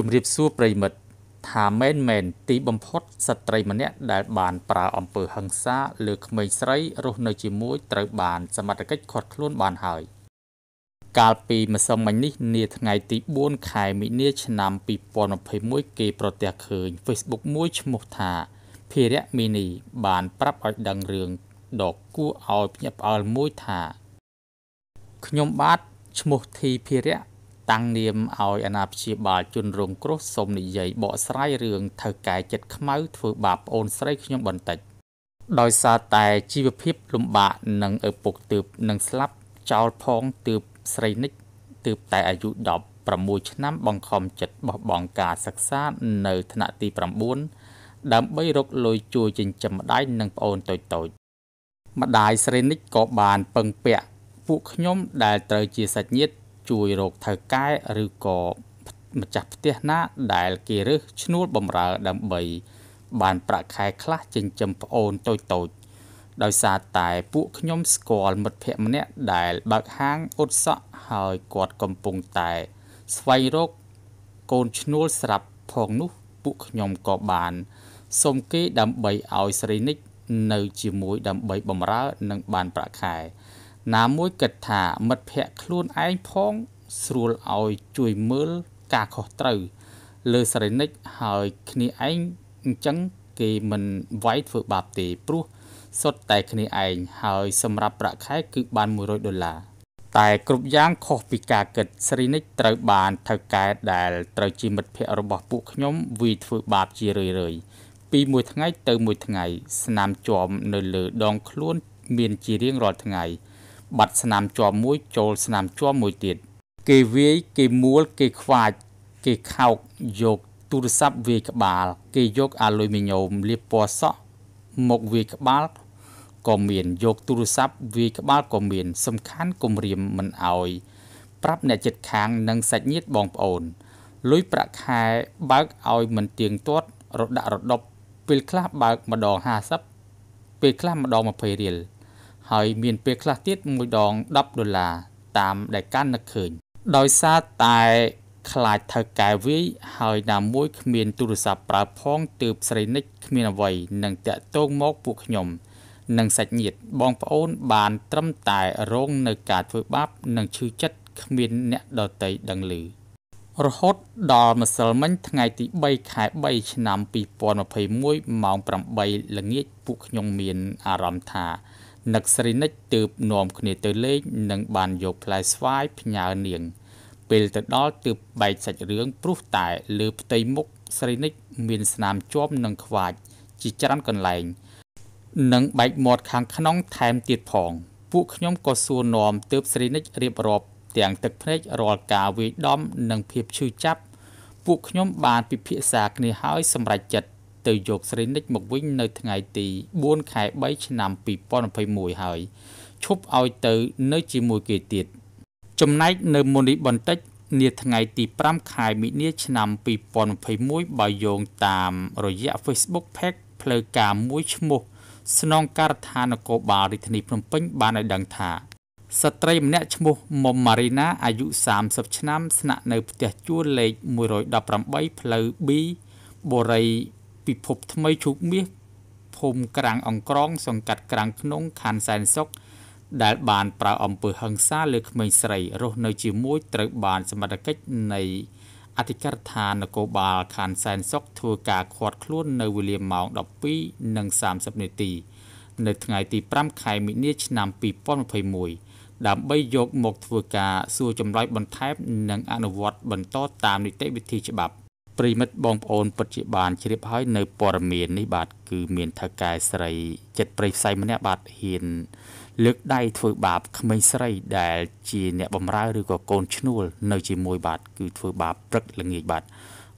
ជំរាបសួរប្រិមិត្តថាមែនមែនទីបំផុតស្ត្រីម្នាក់ដែលបាន ប្រើអំពើហិង្សាលើក្មេងស្រី រស់នៅជាមួយត្រូវបាន សមត្ថកិច្ចឃាត់ខ្លួន បានហើយកាលពីម្សិលមិញនេះនាថ្ងៃ ទី4ខែមិនិលឆ្នាំ2021គេប្រទះឃើញ Facebook មួយឈ្មោះថាភិរៈមីនី បានប្រាប់ឲ្យដឹងរឿងដ៏គួរឲ្យភ្ញាក់ផ្អើលមួយថាខ្ញុំបាទឈ្មោះធីភិរៈតាំងនាមឲ្យអាណាព្យាបាលជនរងគ្រោះសូមនិយាយបកស្រាយរឿងថៅកែចិត្តខ្មៅធ្វើបាបប្អូនស្រីខ្ញុំបន្តិចដោយសារតែជីវភាពលំបាកនិងឪពុកទើបនឹងស្លាប់ចោលផងទើបស្រីនិចទើបតែអាយុ16ឆ្នាំបង្ខំចិត្តបោះបង់ការសិក្សា នៅថ្នាក់ទី9ដើម្បីរកលុយជួយចិញ្ចឹមម្ដាយនិងប្អូនតូចៗម្ដាយស្រីនិចក៏បានពឹងពាក់ពួកខ្ញុំដែលត្រូវជាសាច់ញាតិជួយរកថៅកែឬក៏ម្ចាស់ផ្ទះណាដែលគេរើសឈ្នួលបំរើដើម្បី បានប្រាក់ខែខ្លះចិញ្ចឹមប្អូនតូចតូចដោយសារតែពួកខ្ញុំស្គាល់មិត្តភ័ក្តិម្នាក់ដែលបើកហាងអ៊ុតសក់ហើយគាត់កំពុងតែ ស្វែងរក កូនឈ្នួលស្រាប់ផងនោះពួកខ្ញុំក៏បានសុំគេដើម្បីឲ្យស្រីនិចនៅ ជាមួយដើម្បីបំរើនិងបានប្រាក់ខែណាមួយគិតថាមិត្តភ័ក្តិខ្លួនឯងផងស្រួលឲ្យជួយមើលការខុសត្រូវលើសរិនិចហើយគ្នាឯងអញ្ចឹងគេមិនវាយធ្វើបាបទេ ព្រោះសុទ្ធតែគ្នាឯងហើយសម្រាប់ប្រាក់ខែគឺបាន100ដុល្លារតែគ្រប់យ៉ាងខុសពីការគិតស្រីនិចត្រូវបានថៅកែដែលត្រូវជាមិត្តភ័ក្តិរបស់ពួកខ្ញុំវាធ្វើបាបជារឿយរឿយពីមួយថ្ងៃទៅមួយថ្ងៃ ស្នាមជាប់នៅលើដងខ្លួនមានជារៀងរាល់ថ្ងៃបាត់ស្នាមជាប់មួយចូលស្នាមជាប់មួយទៀតគេវាយគេមួលគេខ្វាចគេខោកយកទូរស័ព្ទវាយក្បាលគេយកអាលុយមីញ៉ូមលាបពណ៌សក់មកវាយក្បាលក៏មានយកទូរស័ព្ទវាយក្បាលក៏មាន សំខាន់គំរាមមិនអោយប្រាប់អ្នកចិត្តខាងនិងសាច់ញាតិបងប្អូនលុយប្រាក់ខែបើកឲ្យមិនទៀងទាត់រដាក់រដប់ពេលខ្លះបើកម្ដង50ពេលខ្លះម្ដង20រៀលហើយមានពេលខ្លះទៀតមួយដង10ដុល្លារតាមដែលកាន់នឹកឃើញ ដោយសារតែខ្លាចថៅកែវាយហើយណាមួយគ្មានទូរស័ព្ទប្រើផងទើបស្រីនិចគ្មានអ្វីនឹងតាក់ទងមកពួកខ្ញុំនិងសាច់ញាតិបងប្អូនបាន ត្រឹមតែរងនៅការធ្វើបាបនិងឈឺចិត្តគ្មានអ្នកដតីដឹងឮរហូតដល់ម្សិលមិញថ្ងៃទី3ខែ3ឆ្នាំ2021ម៉ោង8ល្ងាចពួកខ្ញុំមានអារម្មណ៍ថានឹកស្រីនិចទើបនាំគ្នាទៅលេងនិងបានយកផ្លែស្វាយផ្ញើនាង ពេលទៅដល់ទើបបែកសាច់រឿងព្រោះតែលើផ្ទៃមុខស្រីនិចមានស្នាមជាប់និងខ្វាច់ជាច្រើនកន្លែង និងបែកមាត់ខាងក្នុងថែមទៀតផង ពួកខ្ញុំក៏សួរនាំទើបស្រីនិចរៀបរាប់ទាំងទឹកភ្នែករាល់ការវាយដំនិងភាពឈឺចាប់ពួកខ្ញុំបានពិភាក្សាគ្នាហើយសម្រេចចិត្តទៅយកស្រីនិចមកវិញនៅថ្ងៃ ទី4ខែ3ឆ្នាំ2021ហើយឈប់ឲ្យទៅ នៅជាមួយគេទៀតចំណែកនៅមុននេះបន្តិច នាថ្ងៃទី5ខែមិនិលឆ្នាំ2021បើយោងតាមរយៈ Facebook Page ផ្លូវការមួយឈ្មោះ ស្នងការដ្ឋាននគរបាលរាជធានីភ្នំពេញបានឲ្យដឹងថាស្ត្រីម្នាក់ឈ្មោះមុំម៉ារីណាអាយុ30ឆ្នាំ ស្នាក់នៅផ្ទះជួលលេខ118ផ្លូវ B បូរីពិភពថ្មីជូកមាសភូមិក្រាំងអង្ក្រងសង្កាត់ក្រាំងក្នុងខណ្ឌសែនសុខដែល បានប្រើអំពើហិង្សាលើក្មេងស្រី រស់នៅ ជាមួយត្រូវបានសមត្ថកិច្ចនៃអធិការដ្ឋាននគរបាលខណ្ឌសែនសុខធ្វើការឃាត់ខ្លួននៅវេលាម៉ោង12:30នាទីនៅថ្ងៃទី5ខែមិនិនាឆ្នាំ2021ដើម្បីយកមក ធ្វើការសួរចម្លើយបន្ថែមនិងអនុវត្តបន្តតាមនីតិវិធីច្បាប់។ប្រិមិត្តបងប្អូនពិតជាបានជ្រាបហើយនៅព័ត៌មាននេះបាទគឺមានថៅកែស្រីចិត្តប្រិយផ្សៃម្នាក់បាទហ៊ាន លើកដៃធ្វើបាប ក្មេងស្រីដែល ជា អ្នកបំរើឬក៏កូនឈ្នួល នៅជាមួយបាទគឺធ្វើបាបព្រឹកល្ងាចបាទ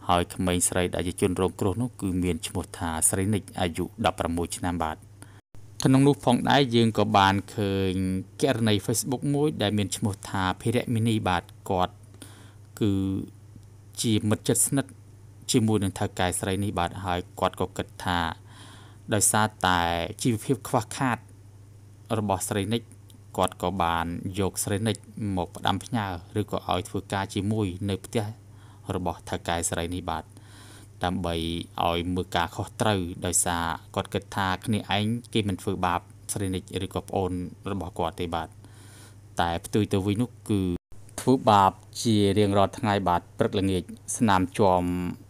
ហើយក្មេងស្រីដែលជាជនរងគ្រោះនោះគឺមានឈ្មោះថាស្រីនិចអាយុ16ឆ្នាំបាទក្នុងនោះផងដែរយើងក៏បានឃើញករណី Facebook មួយដែលមានឈ្មោះថាភិរៈមីនីបាទគាត់គឺជាមិត្តជិតស្និទ្ធជាមួយនឹងថៅកែស្រីនេះបាត់ហើយគាត់ក៏គិតថាដោយសារតែជីវភាពខ្វះខាត របស់ស្រីនិចគាត់ក៏បានយកស្រីនិច មកផ្ដាំផ្ញើឬក៏ឲ្យធ្វើការជាមួយនៅផ្ទះរបស់ថៅកែស្រីនេះបាទដើម្បីឲ្យមើលការខុសត្រូវដោយសារគាត់គិតថាគ្នាឯងគេមិនធ្វើបាបស្រីនិចឬក៏ប្អូនរបស់គាត់ទេបាទតែផ្ទុយទៅវិញនោះគឺធ្វើបាបជារៀងរាល់ថ្ងៃបាទព្រឹកល្ងាចស្នាមជាប់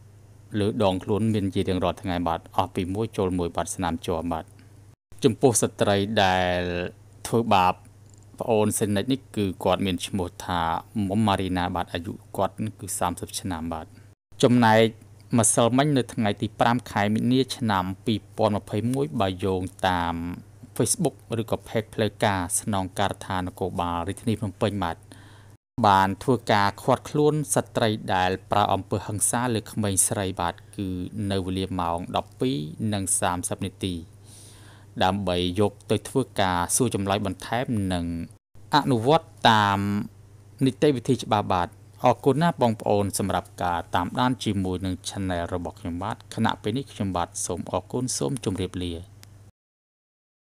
លើដងខ្លួនមានជារៀងរាល់ថ្ងៃបាទអស់ពី1ចូល1បាទស្នាមជាប់បាទចំពោះស្ត្រីដែលធ្វើបាបប្អូនសេនិចនេះគឺគាត់ មានឈ្មោះថាមុំម៉ារីណា បាទអាយុគាត់គឺ30ឆ្នាំបាទចំណែកម្សិលមិញនៅថ្ងៃទី5ខែមីនាឆ្នាំ2021បើយោងតាម Facebook ឬក៏ Page ផ្លូវការស្នងការដ្ឋាននគរបាលរាជធានីភ្នំពេញបាទបានធ្វើការខាត់ខ្លួនស្ត្រីដែល ប្រើអំពើហិង្សាលើក្មេងស្រីបាទគឺនៅវេលាម៉ោង12:30នាទី ដើម្បីយកទៅធ្វើការសួរចម្លើយបន្ថែមនិងអនុវត្តតាមនីតិវិធីច្បាប់បាទអរគុណណាបងប្អូនសម្រាប់ការតាមដានជាមួយនឹង Channel របស់ខ្ញុំបាទខណៈពេលនេះខ្ញុំបាទសូមអរគុណសូមជម្រាបលា